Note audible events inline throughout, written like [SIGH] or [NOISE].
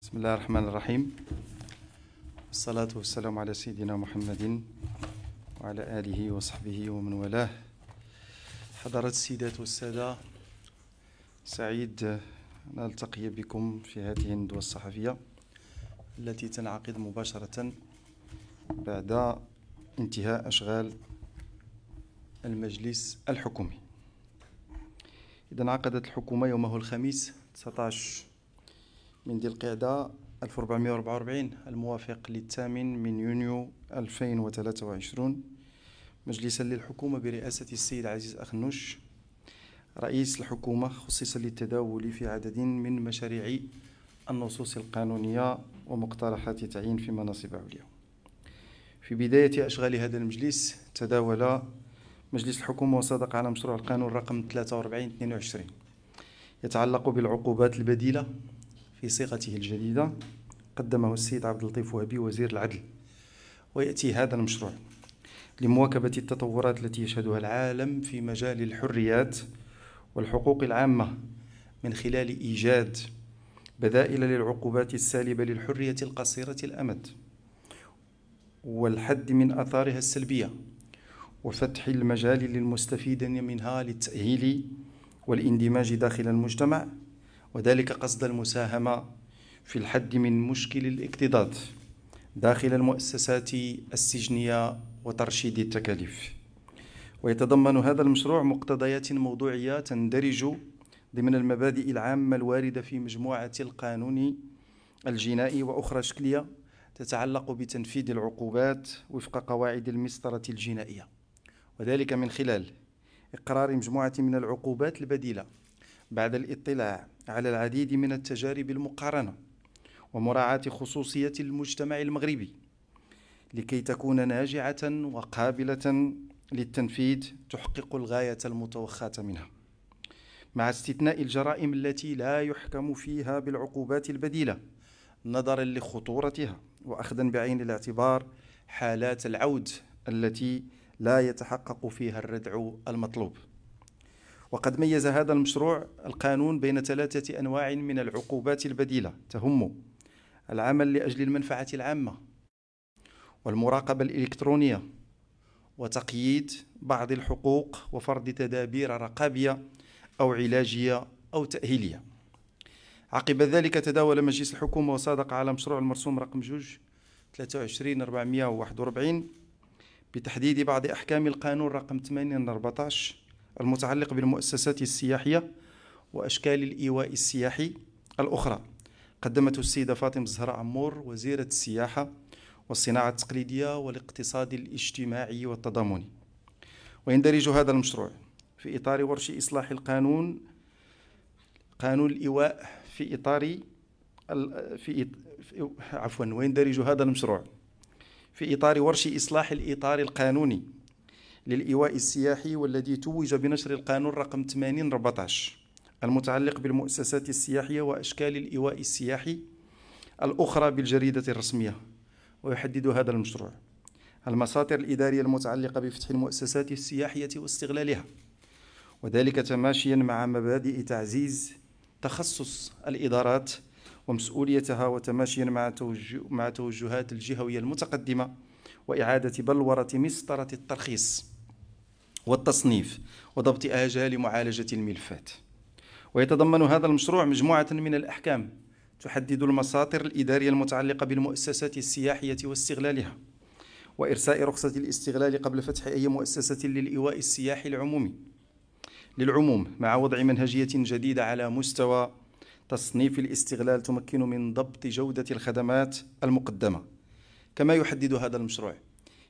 بسم الله الرحمن الرحيم الصلاة والسلام على سيدنا محمد وعلى آله وصحبه ومن والاه حضرة السيدات والسادة سعيد نلتقي بكم في هذه الندوة الصحفية التي تنعقد مباشرة بعد انتهاء أشغال المجلس الحكومي إذا عقدت الحكومة يومه الخميس 19 من ذي القعدة 1444 الموافق للثامن من يونيو 2023 مجلسا للحكومة برئاسة السيد عزيز أخنوش رئيس الحكومة خصيصا للتداول في عدد من مشاريع النصوص القانونية ومقترحات تعيين في مناصب عليا في بداية أشغال هذا المجلس تداول مجلس الحكومة وصدق على مشروع القانون رقم 4322 يتعلق بالعقوبات البديلة في صيغته الجديدة قدمه السيد عبد اللطيف وهبي وزير العدل ويأتي هذا المشروع لمواكبة التطورات التي يشهدها العالم في مجال الحريات والحقوق العامة من خلال إيجاد بدائل للعقوبات السالبة للحرية القصيرة الأمد والحد من أثارها السلبية وفتح المجال للمستفيدين منها للتأهيل والاندماج داخل المجتمع وذلك قصد المساهمة في الحد من مشكل الاكتضاد داخل المؤسسات السجنية وترشيد التكاليف ويتضمن هذا المشروع مقتضيات موضوعية تندرج ضمن المبادئ العامة الواردة في مجموعة القانون الجنائي وأخرى شكلية تتعلق بتنفيذ العقوبات وفق قواعد المسطرة الجنائية وذلك من خلال إقرار مجموعة من العقوبات البديلة بعد الاطلاع على العديد من التجارب المقارنة ومراعاة خصوصية المجتمع المغربي لكي تكون ناجعة وقابلة للتنفيذ تحقق الغاية المتوخاة منها مع استثناء الجرائم التي لا يحكم فيها بالعقوبات البديلة نظرا لخطورتها وأخذا بعين الاعتبار حالات العود التي لا يتحقق فيها الردع المطلوب وقد ميز هذا المشروع القانون بين ثلاثة أنواع من العقوبات البديلة تهم العمل لأجل المنفعة العامة والمراقبة الإلكترونية وتقييد بعض الحقوق وفرض تدابير رقابية أو علاجية أو تأهيلية عقب ذلك تداول مجلس الحكومة وصادق على مشروع المرسوم رقم جوج 23441 بتحديد بعض أحكام القانون رقم 80 14 المتعلق بالمؤسسات السياحية وأشكال الإيواء السياحي الأخرى قدمته السيدة فاطمة الزهراء عمور وزيرة السياحة والصناعة التقليدية والاقتصاد الاجتماعي والتضامني ويندرج هذا المشروع في إطار ورش إصلاح القانون قانون الإيواء في إطار في عفوا ويندرج هذا المشروع في إطار ورش إصلاح الإطار القانوني للإيواء السياحي والذي توج بنشر القانون رقم 80 14 المتعلق بالمؤسسات السياحية وأشكال الإيواء السياحي الأخرى بالجريدة الرسمية ويحدد هذا المشروع المساطر الإدارية المتعلقة بفتح المؤسسات السياحية واستغلالها وذلك تماشيا مع مبادئ تعزيز تخصص الإدارات ومسؤوليتها وتماشيا مع, مع توجهات الجهوية المتقدمة وإعادة بلورة مسطرة الترخيص والتصنيف وضبط آجال معالجة الملفات ويتضمن هذا المشروع مجموعة من الأحكام تحدد المساطر الإدارية المتعلقة بالمؤسسات السياحية واستغلالها وإرساء رخصة الاستغلال قبل فتح أي مؤسسة للإيواء السياحي العمومي للعموم مع وضع منهجية جديدة على مستوى تصنيف الاستغلال تمكن من ضبط جودة الخدمات المقدمة كما يحدد هذا المشروع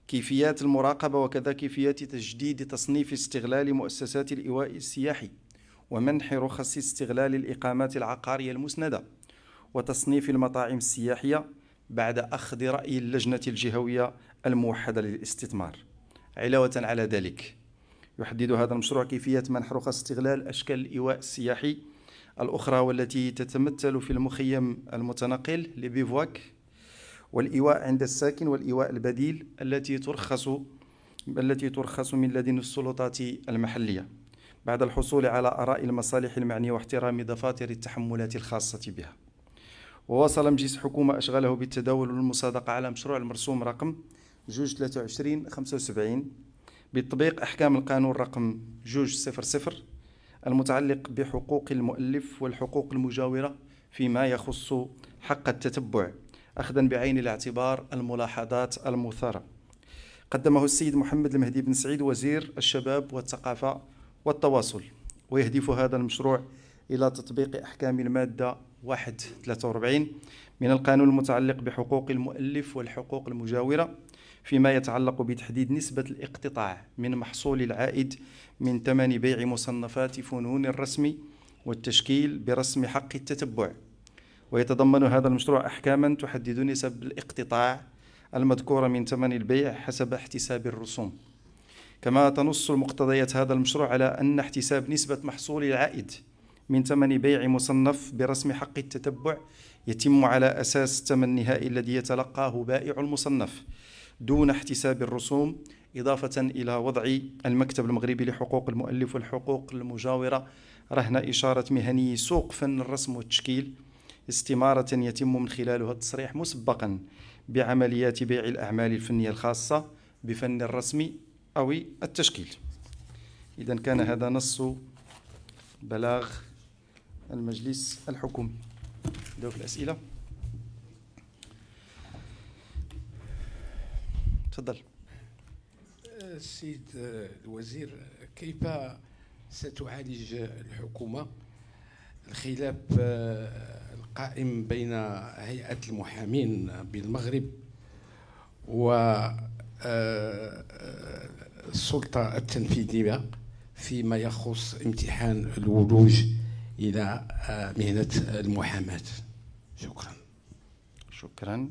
كيفيات المراقبة وكذا كيفيات تجديد تصنيف استغلال مؤسسات الإيواء السياحي ومنح رخص استغلال الإقامات العقارية المسندة وتصنيف المطاعم السياحية بعد أخذ رأي اللجنة الجهوية الموحدة للاستثمار علاوة على ذلك يحدد هذا المشروع كيفية منح رخص استغلال أشكال الإيواء السياحي الأخرى والتي تتمثل في المخيم المتنقل لبيفواك والإيواء عند الساكن والإيواء البديل التي ترخص التي ترخص من لدن السلطات المحلية بعد الحصول على آراء المصالح المعنية واحترام دفاتر التحملات الخاصة بها وواصل مجلس حكومة أشغاله بالتداول والمصادقة على مشروع المرسوم رقم جوج 75 بتطبيق أحكام القانون رقم جوج صفر صفر المتعلق بحقوق المؤلف والحقوق المجاورة فيما يخص حق التتبع أخذا بعين الاعتبار الملاحظات المثارة قدمه السيد محمد المهدي بن سعيد وزير الشباب والثقافة والتواصل ويهدف هذا المشروع إلى تطبيق أحكام المادة 143 من القانون المتعلق بحقوق المؤلف والحقوق المجاورة فيما يتعلق بتحديد نسبة الاقتطاع من محصول العائد من ثمن بيع مصنفات فنون الرسم والتشكيل برسم حق التتبع ويتضمن هذا المشروع أحكاما تحدد نسب الاقتطاع المذكورة من ثمن البيع حسب احتساب الرسوم كما تنص مقتضيات هذا المشروع على أن احتساب نسبة محصول العائد من ثمن بيع مصنف برسم حق التتبع يتم على أساس الثمن النهائي الذي يتلقاه بائع المصنف دون احتساب الرسوم إضافة إلى وضع المكتب المغربي لحقوق المؤلف والحقوق المجاورة رهن إشارة مهني سوق فن الرسم والتشكيل استمارة يتم من خلالها التصريح مسبقا بعمليات بيع الأعمال الفنية الخاصة بفن الرسم أو التشكيل إذا كان هذا نص بلاغ المجلس الحكومي دوك الأسئلة تفضل السيد الوزير كيف ستعالج الحكومة الخلاف القائم بين هيئة المحامين بالمغرب و آه، السلطة التنفيذية فيما يخص امتحان الولوج إلى آه، مهنة المحاماة شكرا شكرا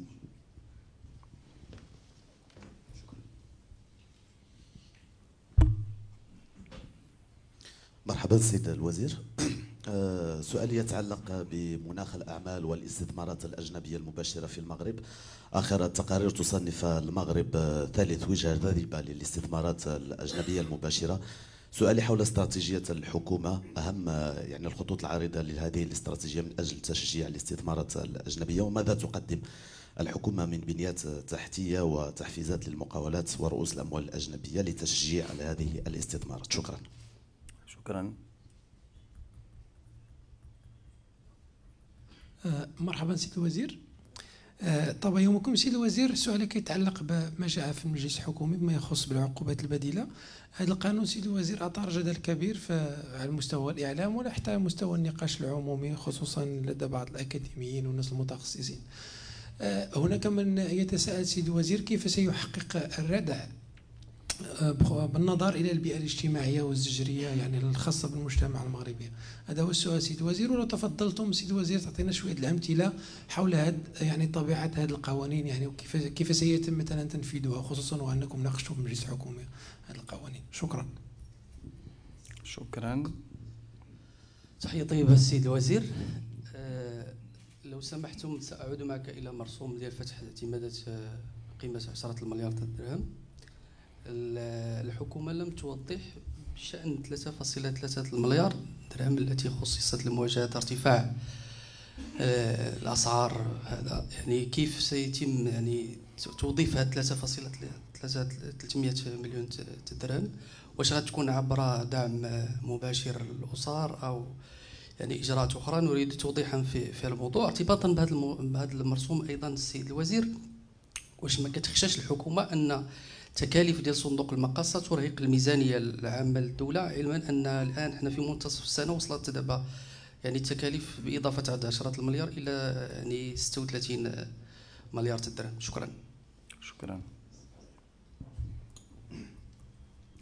مرحبا سيد الوزير [CLEARS THROAT] آه، سؤالي يتعلق بمناخ الأعمال والاستثمارات الأجنبية المباشرة في المغرب آخر التقارير تصنف المغرب آه، ثالث وجهة ذاذبه للاستثمارات الأجنبية المباشرة سؤالي حول استراتيجية الحكومة أهم آه، يعني الخطوط العريضة لهذه الاستراتيجية من أجل تشجيع الاستثمارات الأجنبية وماذا تقدم الحكومة من بنيات تحتية وتحفيزات للمقاولات ورؤوس الأموال الأجنبية لتشجيع هذه الاستثمارات شكراً شكرا أه، مرحبا سيد الوزير أه، طاب يومكم سيد الوزير سؤالك يتعلق بما جاء في المجلس الحكومي بما يخص بالعقوبات البديله هذا القانون سيد الوزير اثار جدل كبير على المستوى الاعلام ولا حتى على مستوى النقاش العمومي خصوصا لدى بعض الاكاديميين والناس المتخصصين أه، هناك من يتساءل سيد الوزير كيف سيحقق الردع آه، بالنظر الى البيئه الاجتماعيه والزجريه يعني الخاصه بالمجتمع المغربي هذا هو السؤال سيد وزير ولو تفضلتم سيد وزير تعطينا شويه الامثله حول هاد يعني طبيعه هذه القوانين يعني وكيف كيف سيتم مثلا تنفيذها خصوصا وانكم ناقشتوا في مجلس الحكومه هذه القوانين شكرا شكرا تحيه طيبه السيد الوزير آه، لو سمحتم ساعود معك الى مرسوم ديال فتح اعتمادات آه، قيمه 10 المليار درهم الحكومة لم توضح شأن 3.3 المليار درهم التي خصصت لمواجهة ارتفاع آه، الأسعار هذا يعني كيف سيتم يعني توظيف هذه 3.3 مليون درهم واش غتكون عبر دعم مباشر للأسر أو يعني إجراءات أخرى نريد توضيحا في في الموضوع ارتباطا بهذا بهذا المرسوم أيضا السيد الوزير واش ما كتخشاش الحكومة أن تكاليف ديال صندوق المقاصه ترهق الميزانيه العامه للدوله علما ان الان حنا في منتصف السنه وصلت دابا يعني التكاليف باضافه عدد عشرات المليار الى يعني 36 مليار درهم شكرا شكرا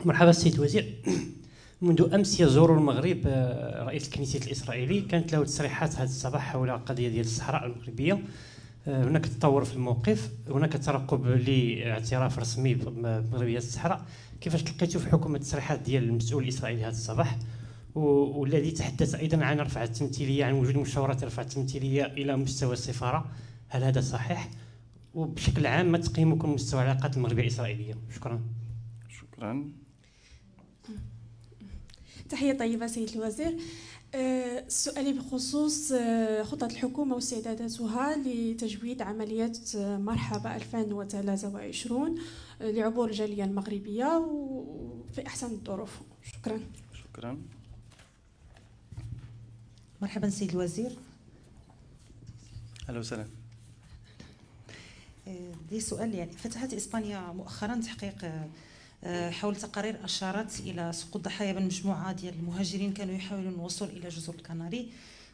مرحبا السيد الوزير منذ امس يزور المغرب آه، رئيس الكنيسه الاسرائيلي كانت له تصريحات هذا الصباح حول قضيه ديال الصحراء المغربيه آه، هناك تطور في الموقف هناك ترقب لاعتراف رسمي بمغربيه الصحراء كيفاش لقيتوا في حكم التصريحات ديال المسؤول الاسرائيلي هذا الصباح والذي تحدث ايضا عن رفع التمثيليه عن وجود مشاورات رفع التمثيليه الى مستوى السفاره هل هذا صحيح وبشكل عام ما تقييمكم مستوى العلاقات المغربيه الاسرائيليه شكرا شكرا تحيه طيبه سيد الوزير آه، سؤالي بخصوص آه، خطة الحكومة واستعداداتها لتجويد عملية آه، مرحبا 2023 لعبور الجالية المغربية وفي أحسن الظروف شكرا شكرا مرحبا سيد الوزير أهلا وسهلا دي سؤال يعني فتحت إسبانيا مؤخرا تحقيق آه، حول تقارير اشارت الى سقوط ضحايا من مجموعه ديال المهاجرين كانوا يحاولون الوصول الى جزر الكناري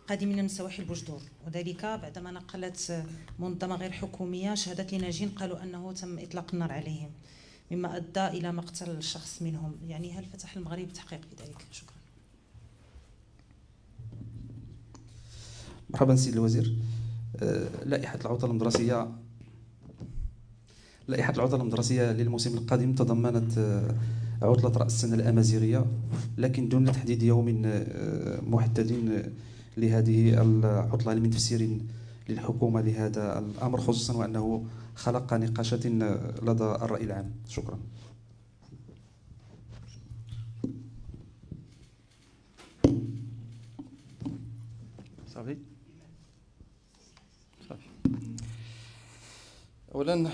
قادمين من سواحل بوجدور وذلك بعدما نقلت منظمه غير حكوميه شهدت لناجين قالوا انه تم اطلاق النار عليهم مما ادى الى مقتل شخص منهم يعني هل فتح المغرب تحقيق في ذلك شكرا مرحبا سيد الوزير آه، لائحه العطل المدرسيه لائحة العطلة المدرسية للموسم القادم تضمنت آه، عطلة رأس السنة الأمازيغية لكن دون تحديد يوم آه، محدد آه، لهذه العطلة من تفسير للحكومة لهذا الأمر خصوصا وأنه خلق نقاشات لدى الرأي العام شكرا صافي صافي أولا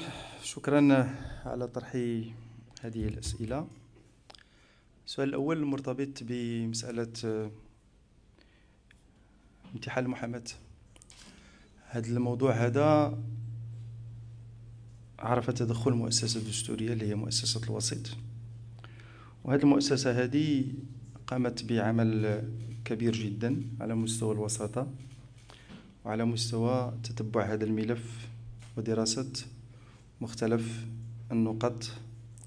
شكرا على طرح هذه الأسئلة السؤال الأول مرتبط بمسألة آه، امتحان المحاماة هذا الموضوع هذا عرف تدخل مؤسسه دستوريه اللي هي مؤسسة الوسيط وهذه المؤسسة هذه قامت بعمل كبير جدا على مستوى الوساطة وعلى مستوى تتبع هذا الملف ودراسة مختلف النقط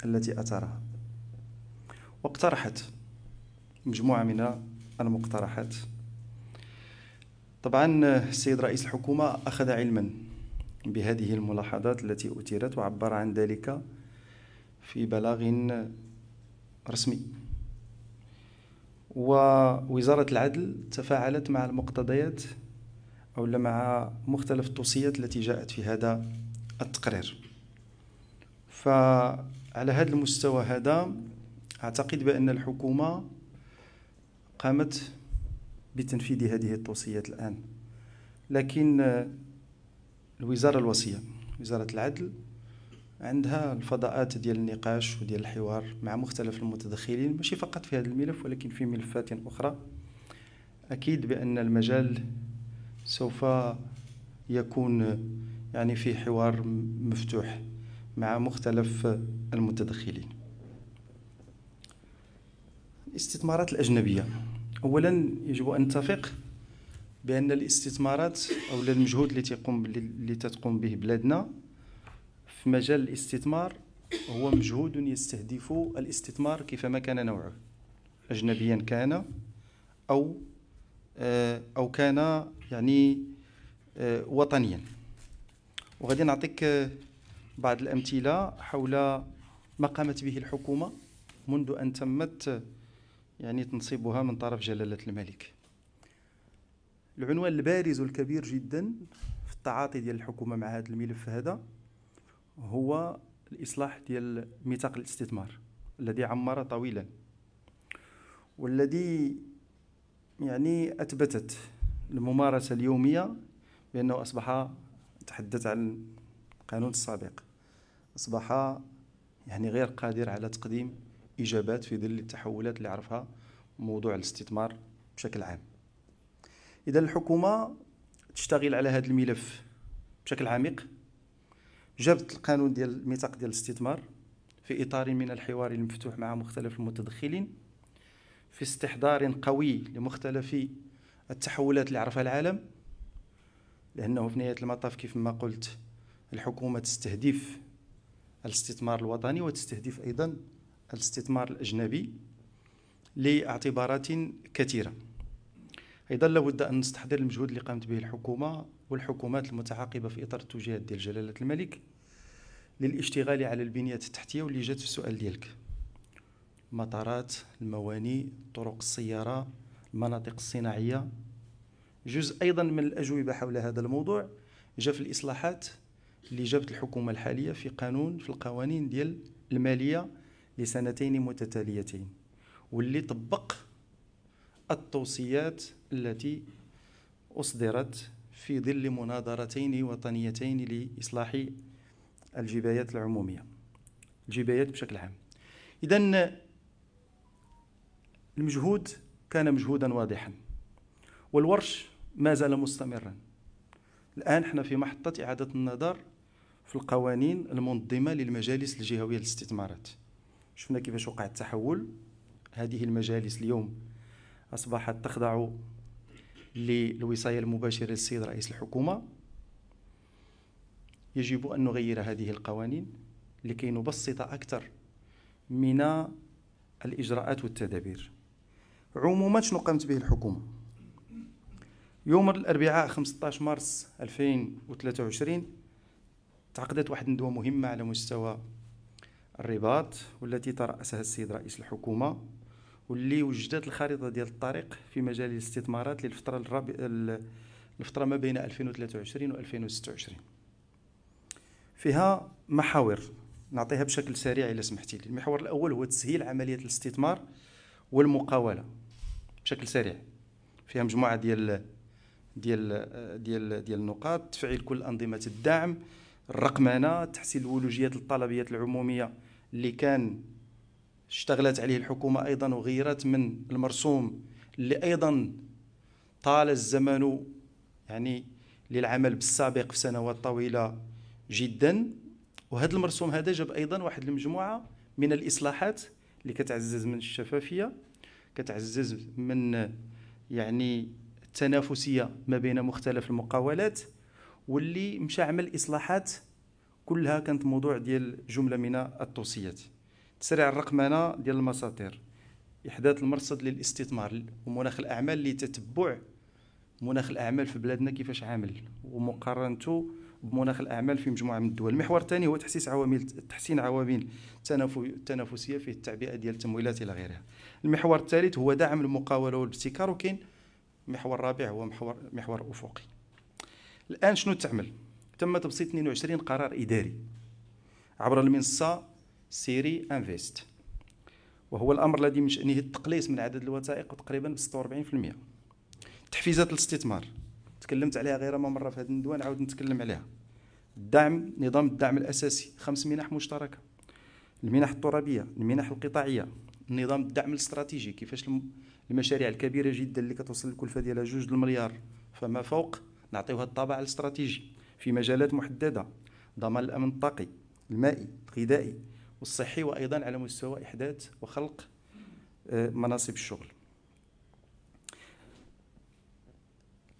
التي أثرها واقترحت مجموعة من المقترحات طبعا السيد رئيس الحكومة أخذ علما بهذه الملاحظات التي أثيرت وعبر عن ذلك في بلاغ رسمي ووزارة العدل تفاعلت مع المقتضيات أو مع مختلف التوصيات التي جاءت في هذا التقرير فعلى هذا المستوى هذا أعتقد بأن الحكومة قامت بتنفيذ هذه التوصيات الآن لكن الوزارة الوصية وزارة العدل عندها الفضاءات ديال النقاش وديال الحوار مع مختلف المتدخلين ماشي فقط في هذا الملف ولكن في ملفات أخرى أكيد بأن المجال سوف يكون يعني في حوار مفتوح مع مختلف المتدخلين الاستثمارات الأجنبية أولا يجب أن نتفق بأن الاستثمارات أو المجهود اللي تقوم اللي تقوم به بلادنا في مجال الاستثمار هو مجهود يستهدف الاستثمار كيفما كان نوعه أجنبيا كان أو آه، أو كان يعني آه، وطنيا وغادي نعطيك بعض الأمثلة حول ما قامت به الحكومة منذ أن تمت يعني تنصيبها من طرف جلالة الملك العنوان البارز الكبير جدا في التعاطي ديال الحكومة مع هذا الملف هذا هو الإصلاح ديال ميثاق الاستثمار الذي عمر طويلا والذي يعني أثبتت الممارسة اليومية بأنه أصبح تحدث عن القانون السابق أصبح يعني غير قادر على تقديم إجابات في ظل التحولات اللي عرفها موضوع الاستثمار بشكل عام إذا الحكومة تشتغل على هذا الملف بشكل عميق جابت القانون ديال الميثاق ديال الاستثمار في إطار من الحوار المفتوح مع مختلف المتدخلين في استحضار قوي لمختلف التحولات اللي عرفها العالم لأنه في نهاية المطاف كيف ما قلت الحكومة تستهدف الاستثمار الوطني وتستهدف أيضا الاستثمار الأجنبي لاعتبارات كثيرة أيضا لابد أن نستحضر المجهود اللي قامت به الحكومة والحكومات المتعاقبة في إطار التوجيهات ديال جلالة الملك للاشتغال على البنية التحتية واللي جات في السؤال ديالك المطارات الموانئ طرق السيارة المناطق الصناعية جزء أيضا من الأجوبة حول هذا الموضوع جاء في الإصلاحات اللي جابت الحكومه الحاليه في قانون في القوانين ديال الماليه لسنتين متتاليتين واللي طبق التوصيات التي اصدرت في ظل مناظرتين وطنيتين لاصلاح الجبايات العموميه الجبايات بشكل عام اذا المجهود كان مجهودا واضحا والورش ما زال مستمرا الان احنا في محطه اعاده النظر في القوانين المنظمه للمجالس الجهويه للاستثمارات شفنا كيفاش وقع التحول هذه المجالس اليوم اصبحت تخضع للوصايه المباشره للسيد رئيس الحكومه يجب ان نغير هذه القوانين لكي نبسط اكثر من الاجراءات والتدابير عموما شنو قامت به الحكومه يوم الاربعاء 15 مارس 2023 تعقدت واحد الندوه مهمه على مستوى الرباط والتي ترأسها السيد رئيس الحكومة واللي وجدت الخريطة ديال الطريق في مجال الاستثمارات للفترة الرب... الفترة ما بين 2023 و 2026 فيها محاور نعطيها بشكل سريع الى سمحتي لي المحور الأول هو تسهيل عملية الاستثمار والمقاولة بشكل سريع فيها مجموعة ديال ديال ديال ديال النقاط تفعيل كل أنظمة الدعم الرقمنه تحسين الولوجيات الطلبيات العموميه اللي كان اشتغلت عليه الحكومه ايضا وغيرت من المرسوم اللي ايضا طال الزمن يعني للعمل بالسابق في سنوات طويله جدا وهذا المرسوم هذا جاب ايضا واحد المجموعه من الاصلاحات اللي كتعزز من الشفافيه كتعزز من يعني التنافسيه ما بين مختلف المقاولات واللي مشى عمل اصلاحات كلها كانت موضوع ديال جمله من التوصيات تسريع الرقمنه ديال المساطير احداث المرصد للاستثمار ومناخ الاعمال لتتبع مناخ الاعمال في بلادنا كيفاش عامل ومقارنته بمناخ الاعمال في مجموعه من الدول المحور الثاني هو تحسيس عوامل تحسين عوامل التنافسيه في التعبئه ديال التمويلات الى غيرها المحور الثالث هو دعم المقاوله والابتكار وكاين محور رابع هو محور محور افقي الان شنو تعمل تم تبسيط 22 قرار اداري عبر المنصه سيري انفيست وهو الامر الذي من شانه التقليص من عدد الوثائق تقريبا ب 46% تحفيزات الاستثمار تكلمت عليها غير ما مره في هذا الندوه نعاود نتكلم عليها الدعم نظام الدعم الاساسي خمس منح مشتركه المنح الترابيه المنح القطاعيه نظام الدعم الاستراتيجي كيفاش المشاريع الكبيره جدا اللي كتوصل الكلفه ديالها جوج المليار فما فوق نعطيوها الطابع الاستراتيجي في مجالات محدده ضمان الامن الطاقي المائي الغذائي والصحي وايضا على مستوى احداث وخلق آه، مناصب الشغل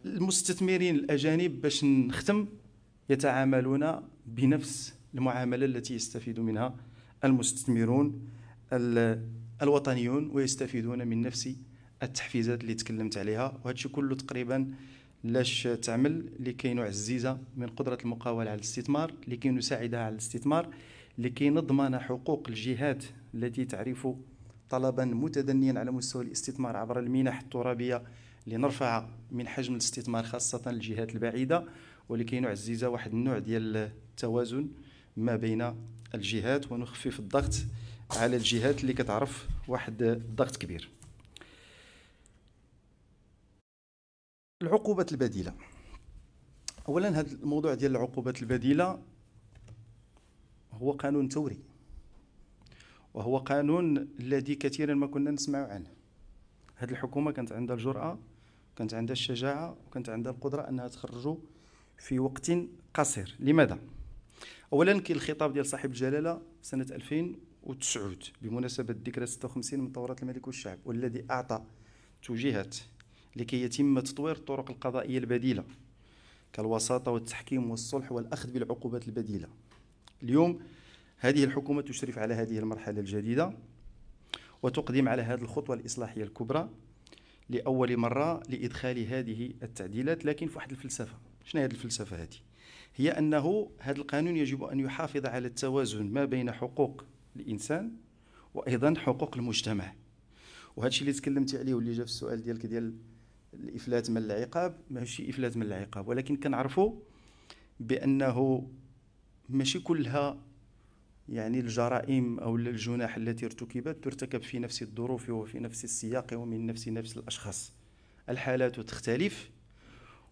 المستثمرين الاجانب باش نختم يتعاملون بنفس المعامله التي يستفيد منها المستثمرون الوطنيون ويستفيدون من نفس التحفيزات اللي تكلمت عليها وهذا كله تقريبا لاش تعمل لكي نعززها من قدرة المقاولة على الاستثمار لكي نساعدها على الاستثمار لكي نضمن حقوق الجهات التي تعرف طلبا متدنيا على مستوى الاستثمار عبر المنح الترابية لنرفع من حجم الاستثمار خاصة الجهات البعيدة ولكي نعزز واحد النوع ديال التوازن ما بين الجهات ونخفف الضغط على الجهات اللي كتعرف واحد الضغط كبير العقوبات البديله اولا هذا الموضوع ديال العقوبات البديله هو قانون ثوري وهو قانون الذي كثيرا ما كنا نسمع عنه هذه الحكومه كانت عندها الجراه كانت عندها الشجاعه وكانت عندها القدره انها تخرجوا في وقت قصير لماذا اولا كاين الخطاب ديال صاحب الجلاله سنه 2009 بمناسبه ذكرى 56 من ثوره الملك والشعب والذي اعطى توجيهات لكي يتم تطوير الطرق القضائية البديلة كالوساطة والتحكيم والصلح والأخذ بالعقوبات البديلة اليوم هذه الحكومة تشرف على هذه المرحلة الجديدة وتقدم على هذه الخطوة الإصلاحية الكبرى لأول مرة لإدخال هذه التعديلات لكن في واحد الفلسفة شنو هذه الفلسفة هذه هي أنه هذا القانون يجب أن يحافظ على التوازن ما بين حقوق الإنسان وأيضا حقوق المجتمع وهذا الشيء اللي تكلمت عليه واللي جا في السؤال ديالك ديال الافلات من العقاب ماشي افلات من العقاب ولكن كنعرفوا بانه ماشي كلها يعني الجرائم او الجناح التي ارتكبت ترتكب في نفس الظروف وفي نفس السياق ومن نفس نفس الاشخاص الحالات تختلف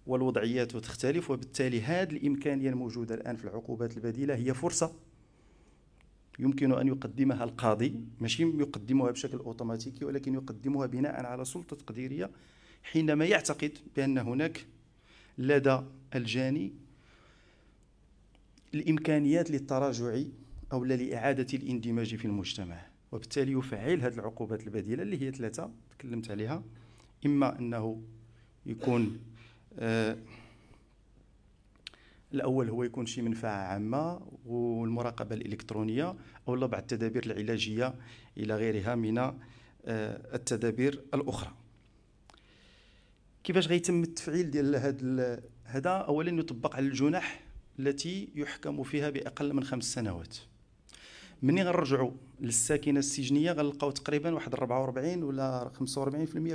والوضعيات تختلف وبالتالي هذه الامكانيه الموجوده الان في العقوبات البديله هي فرصه يمكن ان يقدمها القاضي ماشي يقدمها بشكل اوتوماتيكي ولكن يقدمها بناء على سلطه تقديريه حينما يعتقد بأن هناك لدى الجاني الإمكانيات للتراجع أو لإعادة الاندماج في المجتمع وبالتالي يفعل هذه العقوبات البديلة اللي هي ثلاثة تكلمت عليها إما أنه يكون آه الاول هو يكون شي منفعه عامه والمراقبه الالكترونيه او بعض التدابير العلاجيه الى غيرها من آه، التدابير الاخرى كيفاش غيتم التفعيل ديال هذا هذا اولا يطبق على الجنح التي يحكم فيها باقل من خمس سنوات ملي غنرجعوا للساكنه السجنيه غنلقاو تقريبا واحد 44 ولا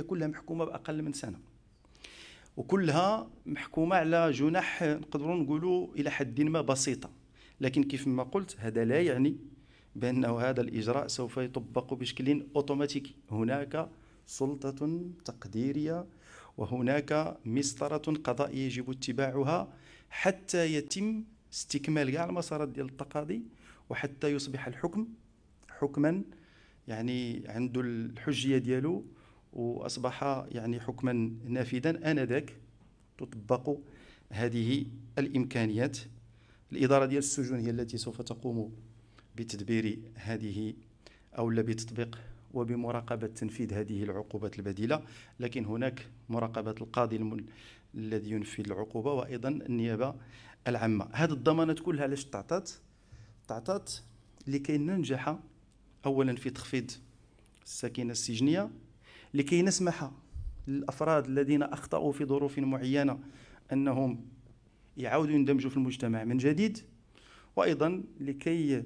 45% كلها محكومه باقل من سنه وكلها محكومه على جنح نقدروا نقولوا الى حد ما بسيطه لكن كيف ما قلت هذا لا يعني بانه هذا الاجراء سوف يطبق بشكل اوتوماتيكي هناك سلطه تقديريه وهناك مسطرة قضائية يجب اتباعها حتى يتم استكمال كاع المسارات ديال التقاضي وحتى يصبح الحكم حكما يعني عنده الحجية ديالو وأصبح يعني حكما نافذا آنذاك تطبق هذه الإمكانيات الإدارة ديال السجون هي التي سوف تقوم بتدبير هذه أو بتطبيق وبمراقبة تنفيذ هذه العقوبات البديلة لكن هناك مراقبة القاضي الذي ينفذ العقوبة وأيضا النيابة العامة هذه الضمانات كلها علاش تعطات تعطات لكي ننجح أولا في تخفيض السكينة السجنية لكي نسمح للأفراد الذين أخطأوا في ظروف معينة أنهم يعودوا يندمجوا في المجتمع من جديد وأيضا لكي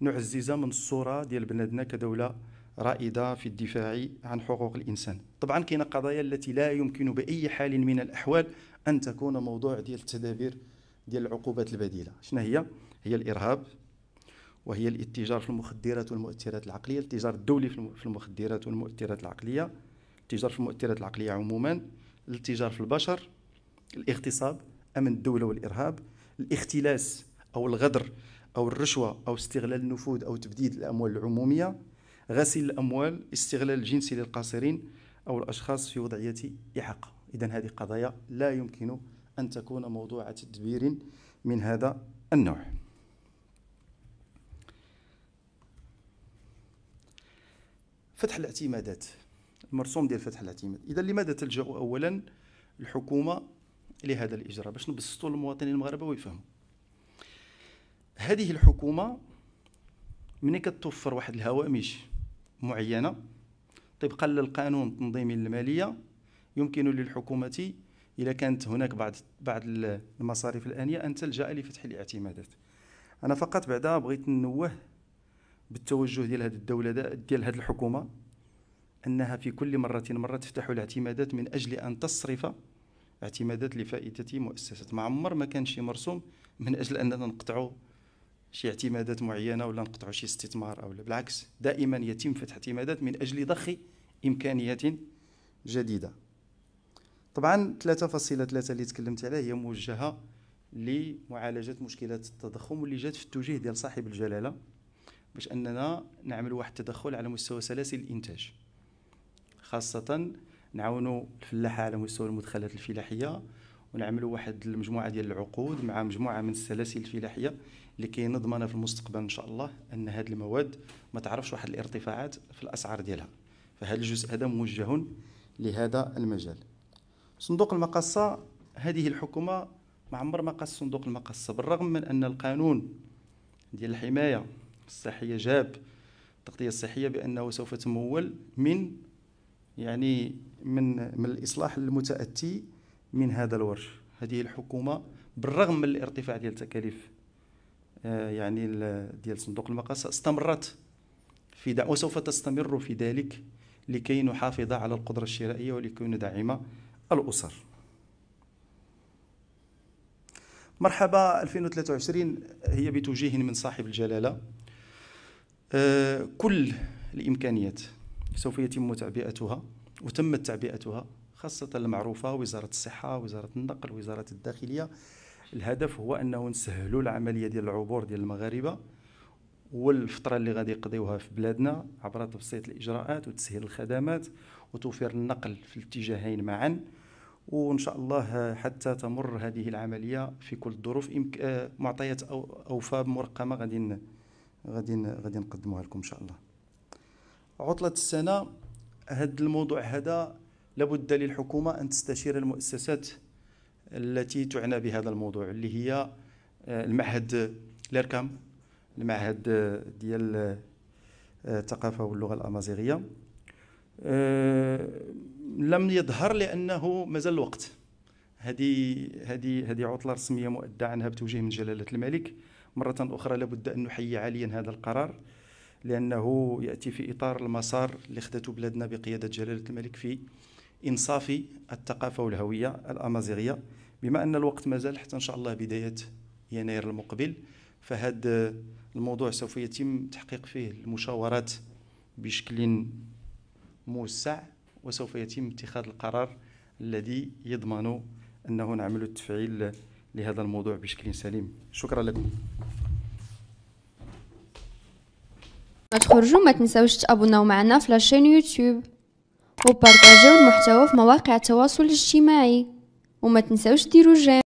نعزز من الصورة ديال بلادنا كدولة رائده في الدفاع عن حقوق الانسان طبعا كاين قضايا التي لا يمكن باي حال من الاحوال ان تكون موضوع ديال التدابير ديال العقوبات البديله شنو هي هي الارهاب وهي الاتجار في المخدرات والمؤثرات العقليه الاتجار الدولي في المخدرات والمؤثرات العقليه التجار في المؤثرات العقليه عموما الاتجار في البشر الاغتصاب امن الدوله والارهاب الاختلاس او الغدر او الرشوه او استغلال النفوذ او تبديد الاموال العموميه غسيل الأموال استغلال الجنسي للقاصرين أو الأشخاص في وضعية إعاقة إذا هذه قضايا لا يمكن أن تكون موضوع تدبير من هذا النوع فتح الاعتمادات المرسوم ديال فتح الاعتماد اذا لماذا تلجا اولا الحكومه لهذا الاجراء باش نبسطوا للمواطنين المغاربه ويفهموا هذه الحكومه ملي كتوفر واحد الهوامش معينة طبقا للقانون التنظيمي للمالية يمكن للحكومة إذا كانت هناك بعض بعض المصاريف الآنية أن تلجأ لفتح الاعتمادات أنا فقط بعدا بغيت نوه بالتوجه ديال هذه الدولة ديال هذه الحكومة أنها في كل مرة مرة تفتح الاعتمادات من أجل أن تصرف اعتمادات لفائدة مؤسسة ما عمر ما كان شي مرسوم من أجل أننا نقطعوا شي اعتمادات معينه ولا نقطعوا شي استثمار او بالعكس دائما يتم فتح اعتمادات من اجل ضخ امكانيات جديده طبعا 3.3 اللي تكلمت عليها هي موجهه لمعالجه مشكلات التضخم واللي جات في التوجيه ديال صاحب الجلاله باش اننا نعمل واحد التدخل على مستوى سلاسل الانتاج خاصه نعاونوا الفلاحه على مستوى المدخلات الفلاحيه ونعملوا واحد المجموعه ديال العقود مع مجموعه من السلاسل الفلاحيه اللي كينضمنا في المستقبل ان شاء الله ان هذه المواد ما تعرفش واحد الارتفاعات في الاسعار ديالها فهذا الجزء هذا موجه لهذا المجال صندوق المقاصه هذه الحكومه ما عمر ما قص صندوق المقاصه بالرغم من ان القانون ديال الحمايه الصحيه جاب التغطيه الصحيه بانه سوف تمول من يعني من من الاصلاح المتاتي من هذا الورش هذه الحكومه بالرغم من الارتفاع ديال التكاليف آه، يعني ديال صندوق المقاصة استمرت في دا وسوف تستمر في ذلك لكي نحافظ على القدرة الشرائية ولكي ندعم الأسر مرحبا 2023 هي بتوجيه من صاحب الجلالة آه، كل الإمكانيات سوف يتم تعبئتها وتمت تعبئتها خاصة المعروفة وزارة الصحة وزارة النقل وزارة الداخلية الهدف هو أنه نسهلوا العملية ديال العبور ديال المغاربة والفترة اللي غادي يقضيوها في بلادنا عبر تبسيط الإجراءات وتسهيل الخدمات وتوفير النقل في الاتجاهين معا وإن شاء الله حتى تمر هذه العملية في كل الظروف آه، معطيات أوفى مرقمة غادي غادي غادي نقدموها لكم إن شاء الله عطلة السنة هذا الموضوع هذا لابد للحكومة أن تستشير المؤسسات التي تعنى بهذا الموضوع اللي هي آه، المعهد ليركام المعهد ديال آه، الثقافة واللغة الأمازيغية آه، لم يظهر لأنه مازال الوقت هذه هذه هذه عطله رسميه مؤدى عنها بتوجيه من جلاله الملك مره اخرى لابد ان نحيي عاليا هذا القرار لانه ياتي في اطار المسار اللي اخذته بلادنا بقياده جلاله الملك في انصافي الثقافة والهوية الأمازيغية بما أن الوقت مازال حتى إن شاء الله بداية يناير المقبل فهذا الموضوع سوف يتم تحقيق فيه المشاورات بشكل موسع وسوف يتم اتخاذ القرار الذي يضمن أنه نعمل التفعيل لهذا الموضوع بشكل سليم شكرا لكم ما تخرجوا ما تنساوش تابوناو معنا في لاشين يوتيوب وبارطاجيو المحتوى في مواقع التواصل الاجتماعي وما تنساوش ديروا جيم